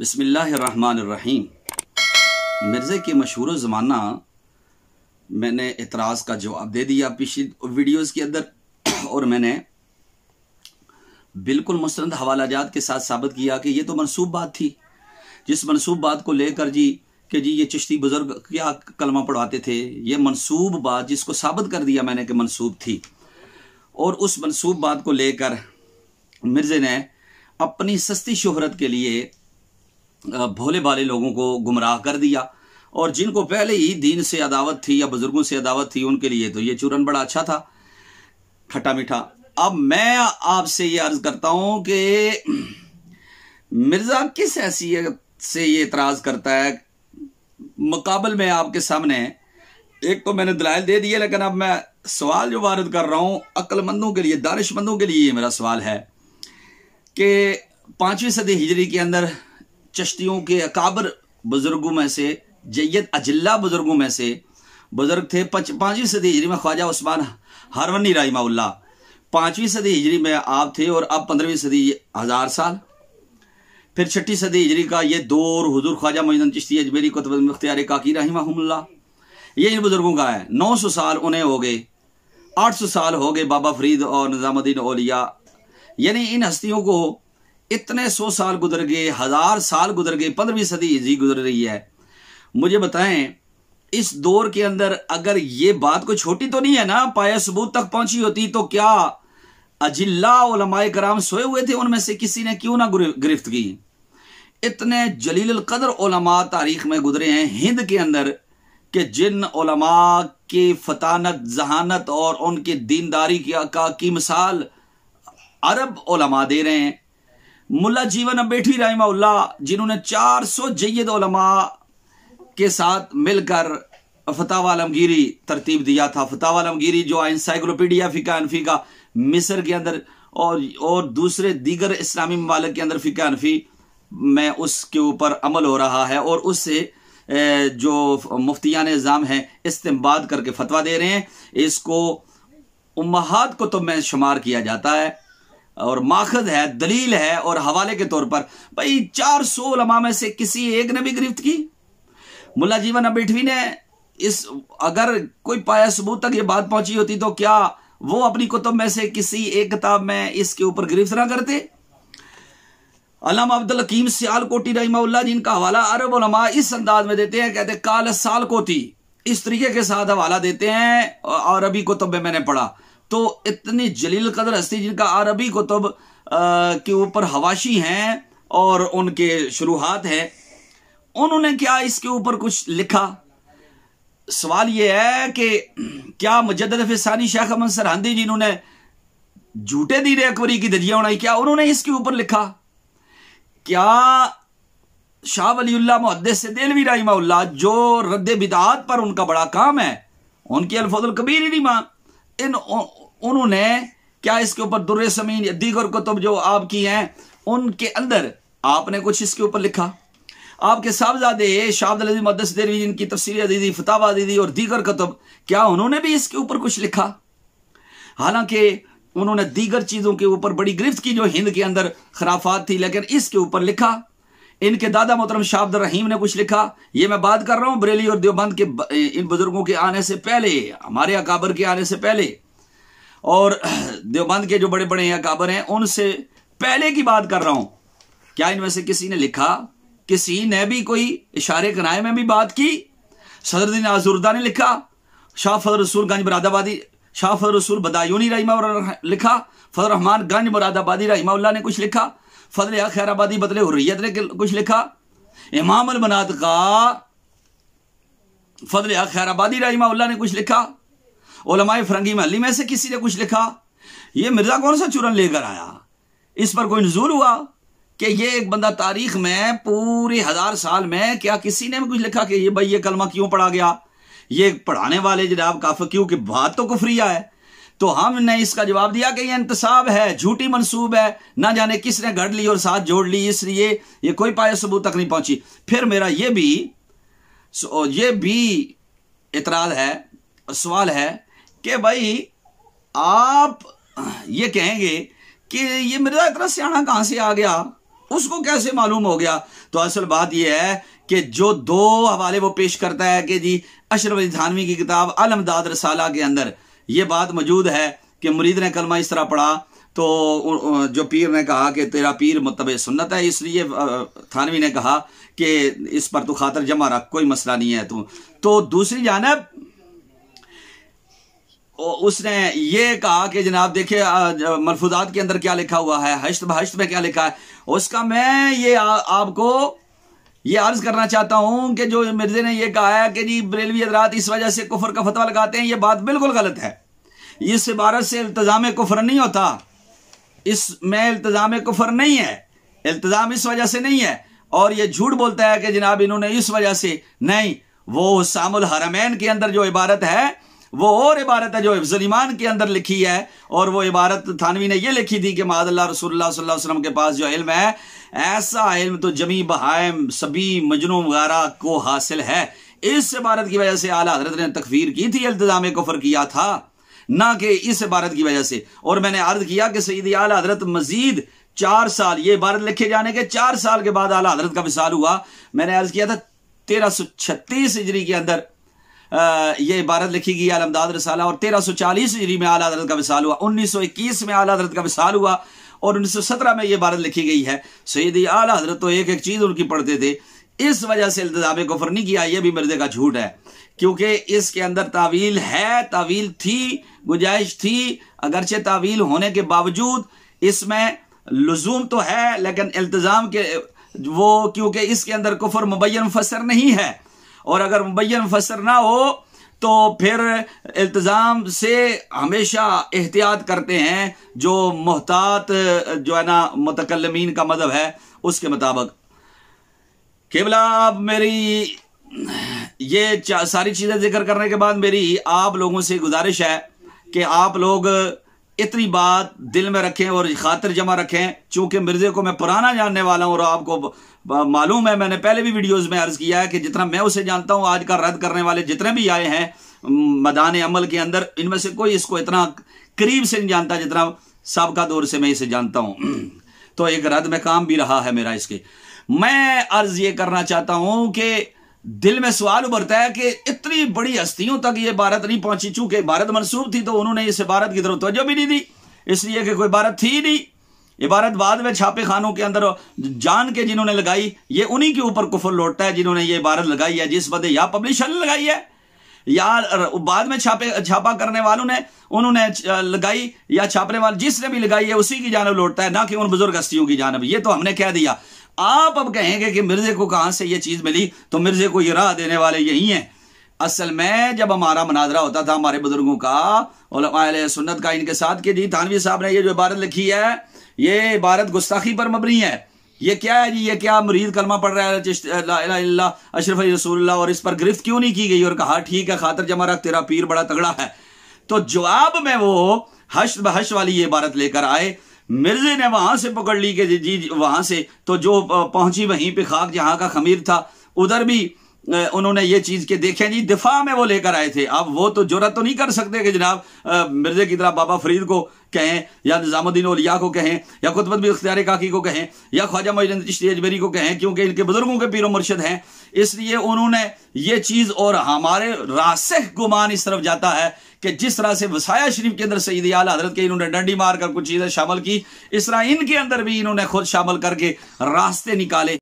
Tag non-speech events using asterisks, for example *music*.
बसमीम मिर्ज़े के मशहूर ज़माना मैंने इतराज़ का जवाब दे दिया पिछली वीडियोज़ के अंदर और मैंने बिल्कुल मुस्ंद जात के साथ साबित किया कि ये तो मनसूब बात थी जिस मनसूब बात को लेकर जी कि जी ये चिश्ती बुज़ुर्ग क्या कलमा पढ़ाते थे ये मनसूब बात जिसको साबित कर दिया मैंने कि मनसूब थी और उस मनसूब बात को लेकर मिर्ज़े ने अपनी सस्ती शहरत के लिए भोले भाले लोगों को गुमराह कर दिया और जिनको पहले ही दीन से अदावत थी या बुज़ुर्गों से अदावत थी उनके लिए तो ये चूरन बड़ा अच्छा था खट्टा मीठा अब मैं आपसे ये अर्ज़ करता हूँ कि मिर्ज़ा किस हैसियत से ये इतराज़ करता है मुकाबल में आपके सामने एक तो मैंने दलाइल दे दिए लेकिन अब मैं सवाल जो वारद कर रहा हूँ अक्लमंदों के लिए दानिशमंदों के लिए ये मेरा सवाल है कि पाँचवीं सदी हिजरी के अंदर चश्तियों के अकाबर बुजुर्गों में से जैद अजिल्ला बुजुर्गों में से बुजुर्ग थे पाँचवीं सदी हिजरी में ख्वाजा उस्मान हरवनी राइमाउल्ला पाँचवीं सदी हिजरी में आप थे और अब पंद्रहवीं सदी हज़ार साल फिर छठी सदी हिजरी का ये दौर हजूर ख्वाजा मोहन चिश्ती अजमेरी कुतब मुख्तियार काकी रहीमहमल्ला ये इन बुज़ुर्गों का है नौ सौ साल उन्हें हो गए आठ सौ साल हो गए बाबा फरीद और निज़ामुद्दीन ओलिया यानी इन हस्तियों को इतने सौ साल गुजर गए हजार साल गुजर गए पंद्रहवीं सदी जी गुजर रही है मुझे बताएं इस दौर के अंदर अगर ये बात कोई छोटी तो नहीं है ना पाया सबूत तक पहुंची होती तो क्या अजिल्ला कराम सोए हुए थे उनमें से किसी ने क्यों ना गिरफ्त की इतने जलील कदर ओलमा तारीख में गुजरे हैं हिंद के अंदर कि जिन ओलमा की फतानत जहानत और उनकी दीनदारी का की मिसाल अरब ओलमा दे रहे हैं मुला जीवन अम्बेठी रहीमउल्ला जिन्होंने चार सौ जयद के साथ मिलकर फताह आलमगीरी तरतीब दिया था फताह आलमगीरी जो इंसाइक्लोपीडिया फ़िका अनफी का मिस्र के अंदर और और दूसरे दीगर इस्लामी ममालक के अंदर फ़िका अनफी में उसके ऊपर अमल हो रहा है और उससे जो मुफ्तिया निज़ाम है इस्तेमाल करके फतवा दे रहे हैं इसको उम्माद को तो मैं शुमार किया जाता है और माखद है दलील है और हवाले के तौर पर भाई चार सौ लमा में से किसी एक ने भी गिरफ्त की मुला जीवन अमेठवी ने इस अगर कोई पाया सबूत तक ये बात पहुंची होती तो क्या वो अपनी कुतुब में से किसी एक किताब में इसके ऊपर गिरफ्त ना करते अलामा अब्दुल हकीम कोटी रहीमउल्ला जिनका हवाला अरब उलमा इस अंदाज में देते हैं कहते काल साल कोती इस तरीके के साथ हवाला देते हैं और अभी कुतुब में मैंने पढ़ा तो इतनी जलील कदर हस्ती जिनका अरबी कुतुब के ऊपर हवाशी हैं और उनके शुरुआत हैं उन्होंने क्या इसके ऊपर कुछ लिखा सवाल यह है कि क्या मुजद शेख अहमद सरहदी जिन्होंने झूठे दीरे अकबरी की दरिया उड़ाई क्या उन्होंने इसके ऊपर लिखा क्या शाह वली मुहदेलवी देलवी रहीमा जो रद्द बिदात पर उनका बड़ा काम है उनकी अल्फोदल कबीर इमाम इन उन्होंने क्या इसके ऊपर दुर्र समीन या दीगर कुतुब जो आपकी हैं उनके अंदर आपने कुछ इसके ऊपर लिखा आपके साहबजादे शाहबदल मदस देवी जिनकी तफसीरिया दीदी फतावा दीदी और दीगर कतुब क्या उन्होंने भी इसके ऊपर कुछ लिखा हालांकि उन्होंने दीगर चीज़ों के ऊपर बड़ी गिरफ्त की जो हिंद के अंदर खराफात थी लेकिन इसके ऊपर लिखा इनके दादा मोहतरम शाहब्द रहीम ने कुछ लिखा ये मैं बात कर रहा हूं बरेली और देवबंद के इन बुजुर्गों के आने से पहले हमारे अकाबर के आने से पहले और *clears throat* देवबंद के जो बड़े बड़े अकाबर हैं उनसे पहले की बात कर रहा हूं क्या इनमें से किसी ने लिखा किसी ने भी कोई इशारे कराए में भी बात की सदरुद्दीन आजुर्दा ने लिखा शाह फजर रसूल गंज मुरादाबादी शाह फजर रसूल बदायूनी रही लिखा फजर रहमान गंज मुरादाबादी रही ने कुछ लिखा फजल खैराबादी बदले हुर्रियत ने कुछ लिखा इमाम अलमनात का फजल खैराबादी रही ने कुछ लिखा ओलमाए फरंगी महली में से किसी ने कुछ लिखा ये मिर्जा कौन सा चूरन लेकर आया इस पर कोई नजूर हुआ कि ये एक बंदा तारीख में पूरे हजार साल में क्या किसी ने भी कुछ लिखा कि ये भाई ये कलमा क्यों पढ़ा गया ये पढ़ाने वाले जनाब काफी क्योंकि बात तो कुफरिया है तो हमने इसका जवाब दिया कि ये इंतसाब है झूठी मनसूब है ना जाने किसने गढ़ ली और साथ जोड़ ली इसलिए ये कोई पाए सबूत तक नहीं पहुंची फिर मेरा ये भी ये भी इतराज है सवाल है कि भाई आप ये कहेंगे कि ये मिर्जा इतना सियाणा कहां से आ गया उसको कैसे मालूम हो गया तो असल बात यह है कि जो दो हवाले वो पेश करता है कि जी अशरफ अली थानवी की किताब अलमदाद रसाला के अंदर ये बात मौजूद है कि मुरीद ने कलमा इस तरह पढ़ा तो जो पीर ने कहा कि तेरा पीर मतब सुन्नत है इसलिए थानवी ने कहा कि इस पर तो खातर जमा रख कोई मसला नहीं है तू तो दूसरी जानब उसने ये कहा कि जनाब देखिए मलफूजात के अंदर क्या लिखा हुआ है हश्त हश्त में क्या लिखा है उसका मैं ये आ, आपको ये अर्ज करना चाहता हूं कि जो मिर्जे ने यह कहा है कि जी बरेलवी हजरात इस वजह से कुफर का फतवा लगाते हैं ये बात बिल्कुल गलत है इस इबारत से इल्तजाम कुफर नहीं होता इसमें इल्तजाम कुफर नहीं है इल्तजाम इस वजह से नहीं है और ये झूठ बोलता है कि जनाब इन्होंने इस वजह से नहीं वो सामुल हरमैन के अंदर जो इबारत है वो और इबारत है जो हिफ्जलीमान के अंदर लिखी है और वो इबारत थानवी ने यह लिखी थी कि मादल्ला रसोल्ला वसलम के पास जो इल्म है ऐसा इल्म तो जमी बहायम सभी मजनू वगैरह को हासिल है इस इबारत की वजह से आला हजरत ने तकफीर की थी अल्तजाम कुफर किया था ना कि इस इबारत की वजह से और मैंने अर्ज किया कि सईद आला हजरत मजीद चार साल ये इबारत लिखे जाने के चार साल के बाद आला हजरत का मिसाल हुआ मैंने अर्ज किया था तेरह सौ छत्तीस इजरी के अंदर ये इबारत लिखी गई अलमदाद रसाला और तेरह सौ चालीस हिजरी में आला हजरत का विसाल हुआ उन्नीस सौ इक्कीस में आला हजरत का विसाल हुआ और उन्नीस सौ सत्रह में ये इबारत लिखी गई है सैदी आला हजरत तो एक एक चीज़ उनकी पढ़ते थे इस वजह से इल्तजाम कुफर नहीं किया यह भी मर्जे का झूठ है क्योंकि इसके अंदर तावील है तावील थी गुंजाइश थी अगरचे तावील होने के बावजूद इसमें लजूम तो है लेकिन इल्तज़ाम के वो क्योंकि इसके अंदर कुफर मुबैन मुफसर नहीं है और अगर मुबैन फसर ना हो तो फिर इल्तज़ाम से हमेशा एहतियात करते हैं जो मोहतात जो है ना मतकलमीन का मज़हब है उसके मुताबिक केवला आप मेरी ये सारी चीज़ें जिक्र करने के बाद मेरी आप लोगों से गुजारिश है कि आप लोग इतनी बात दिल में रखें और खातिर जमा रखें चूंकि मिर्ज़े को मैं पुराना जानने वाला हूँ और आपको मालूम है मैंने पहले भी वीडियोस में अर्ज़ किया है कि जितना मैं उसे जानता हूँ आज का रद्द करने वाले जितने भी आए हैं मदान अमल के अंदर इनमें से कोई इसको इतना करीब से नहीं जानता जितना सबका दौर से मैं इसे जानता हूँ *clears throat* तो एक रद्द में काम भी रहा है मेरा इसके मैं अर्ज़ ये करना चाहता हूँ कि दिल में सवाल उभरता है कि इतनी बड़ी हस्तियों तक ये भारत नहीं पहुंची चूंकि भारत मनसूब थी तो उन्होंने इस इबारत की तरफ तोजह भी नहीं दी इसलिए कि कोई इबारत थी नहीं इबारत बाद में छापे खानों के अंदर जान के जिन्होंने लगाई ये उन्हीं के ऊपर कुफर लौटता है जिन्होंने ये इबारत लगाई है जिस बद या पब्लिशर लगाई है या बाद में छापे छापा करने वालों ने उन्होंने लगाई या छापने वाले जिसने भी लगाई है उसी की जानब लौटता है ना कि उन बुजुर्ग हस्तियों की जानब ये तो हमने कह दिया आप अब कहेंगे कि मिर्जे को कहां से यह चीज मिली तो मिर्जे को यह राह देने वाले यही है असल में जब हमारा मनाजरा होता था हमारे बुजुर्गों का सुन्नत का इनके साथ के जी थानवी साहब ने ये जो इबारत लिखी है ये इबारत गुस्ताखी पर मबनी है ये क्या है जी ये क्या मुरीद कलमा पढ़ रहा है अशरफ रसूल और इस पर गिरफ्त क्यों नहीं की गई और कहा ठीक है खातर जमा रख तेरा पीर बड़ा तगड़ा है तो जवाब में वो हश बहश वाली ये इबारत लेकर आए मिर्जे ने वहां से पकड़ ली कि जी वहां से तो जो पहुंची वहीं पे खाक जहां का खमीर था उधर भी उन्होंने ये चीज के देखे जी दिफा में वो लेकर आए थे अब वो तो जरूरत तो नहीं कर सकते कि जनाब मिर्जे की तरह बाबा फरीद को कहें या निज़ामुद्दीन ओलिया को कहें या खुतबत भी अख्तियार काकी को कहें या ख्वाजा मोहन चिश्ती अजमेरी को कहें क्योंकि इनके बुजुर्गों के पीर मुर्शद हैं इसलिए उन्होंने ये चीज़ और हमारे रासह गुमान इस तरफ जाता है कि जिस तरह से वसाया शरीफ के अंदर सईद आल हजरत के इन्होंने डंडी मारकर कुछ चीज़ें शामिल की इस तरह इनके अंदर भी इन्होंने खुद शामिल करके रास्ते निकाले